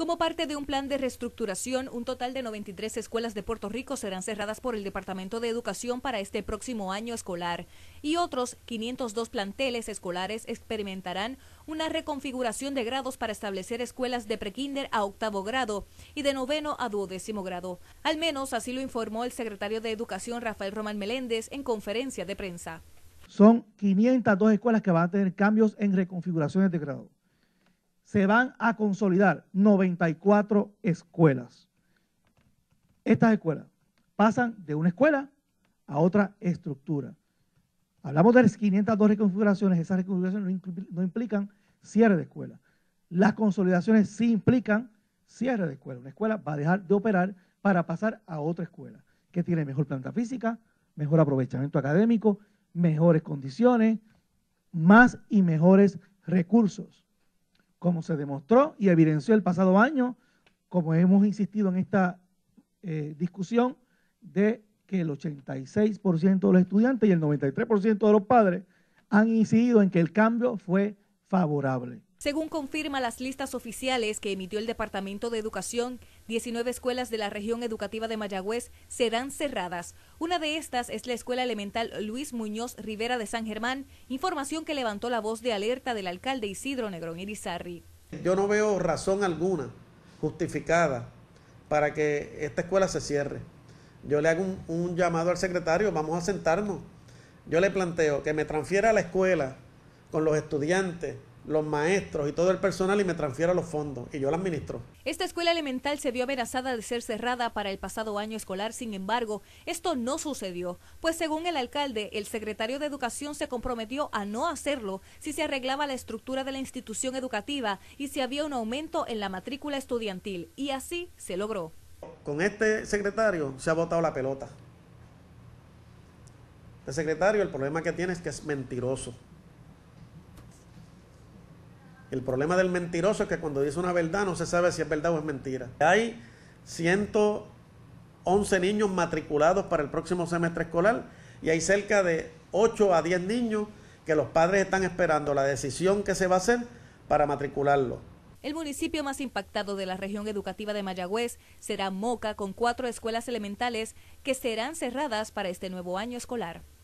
Como parte de un plan de reestructuración, un total de 93 escuelas de Puerto Rico serán cerradas por el Departamento de Educación para este próximo año escolar y otros 502 planteles escolares experimentarán una reconfiguración de grados para establecer escuelas de prekinder a octavo grado y de noveno a duodécimo grado. Al menos así lo informó el secretario de Educación Rafael Román Meléndez en conferencia de prensa. Son 502 escuelas que van a tener cambios en reconfiguraciones de grado se van a consolidar 94 escuelas. Estas escuelas pasan de una escuela a otra estructura. Hablamos de 502 reconfiguraciones, esas reconfiguraciones no, implican cierre de escuela. Las consolidaciones sí implican cierre de escuela. Una escuela va a dejar de operar para pasar a otra escuela que tiene mejor planta física, mejor aprovechamiento académico, mejores condiciones, más y mejores recursos como se demostró y evidenció el pasado año, como hemos insistido en esta eh, discusión, de que el 86% de los estudiantes y el 93% de los padres han incidido en que el cambio fue favorable. Según confirma las listas oficiales que emitió el Departamento de Educación, 19 escuelas de la región educativa de Mayagüez serán cerradas. Una de estas es la Escuela Elemental Luis Muñoz Rivera de San Germán, información que levantó la voz de alerta del alcalde Isidro Negrón Irizarri. Yo no veo razón alguna justificada para que esta escuela se cierre. Yo le hago un, un llamado al secretario, vamos a sentarnos. Yo le planteo que me transfiera a la escuela con los estudiantes los maestros y todo el personal y me transfiera los fondos y yo la administro. Esta escuela elemental se vio amenazada de ser cerrada para el pasado año escolar, sin embargo, esto no sucedió, pues según el alcalde, el secretario de Educación se comprometió a no hacerlo si se arreglaba la estructura de la institución educativa y si había un aumento en la matrícula estudiantil, y así se logró. Con este secretario se ha botado la pelota. El secretario el problema que tiene es que es mentiroso. El problema del mentiroso es que cuando dice una verdad no se sabe si es verdad o es mentira. Hay 111 niños matriculados para el próximo semestre escolar y hay cerca de 8 a 10 niños que los padres están esperando la decisión que se va a hacer para matricularlos. El municipio más impactado de la región educativa de Mayagüez será Moca, con cuatro escuelas elementales que serán cerradas para este nuevo año escolar.